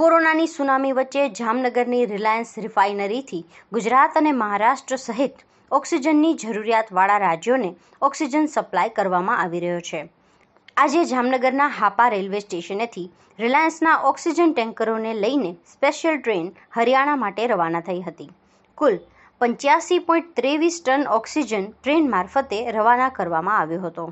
કોરોનાની સુનામી વચ્ચે જામનગરની રિલાયન્સ રિફાઇનરીથી ગુજરાત અને મહારાષ્ટ્ર સહિત ઓક્સિજનની જરૂરિયાતવાળા રાજ્યોને ઓક્સિજન સપ્લાય કરવામાં આવી રહ્યો છે આજે જામનગરના હાપા રેલવે સ્ટેશનેથી રિલાયન્સના ઓક્સિજન ટેન્કરોને લઈને સ્પેશિયલ ટ્રેન હરિયાણા માટે રવાના થઈ હતી કુલ પંચ્યાસી પોઈન્ટ ત્રેવીસ ટન ઓક્સિજન ટ્રેન મારફતે રવાના કરવામાં આવ્યો હતો